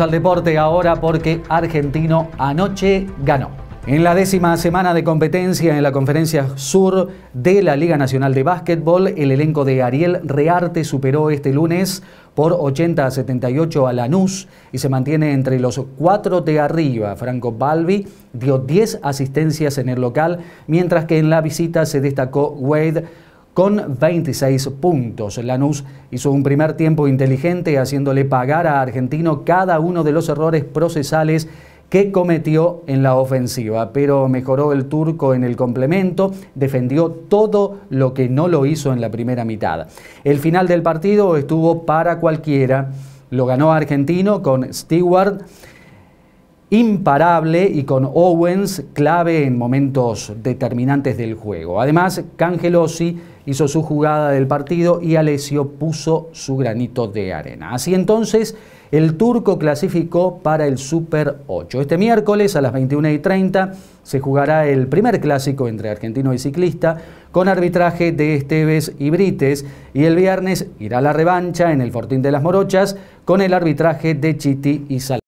al deporte ahora porque Argentino anoche ganó. En la décima semana de competencia en la Conferencia Sur de la Liga Nacional de Básquetbol, el elenco de Ariel Rearte superó este lunes por 80 a 78 a Lanús y se mantiene entre los cuatro de arriba. Franco Balbi dio 10 asistencias en el local, mientras que en la visita se destacó Wade con 26 puntos. Lanús hizo un primer tiempo inteligente haciéndole pagar a Argentino cada uno de los errores procesales que cometió en la ofensiva, pero mejoró el turco en el complemento, defendió todo lo que no lo hizo en la primera mitad. El final del partido estuvo para cualquiera, lo ganó Argentino con Stewart imparable y con Owens clave en momentos determinantes del juego. Además, Cangelosi hizo su jugada del partido y Alessio puso su granito de arena. Así entonces, el turco clasificó para el Super 8. Este miércoles a las 21 y 30 se jugará el primer clásico entre argentino y ciclista con arbitraje de Esteves y Brites y el viernes irá la revancha en el Fortín de las Morochas con el arbitraje de Chiti y Salazar.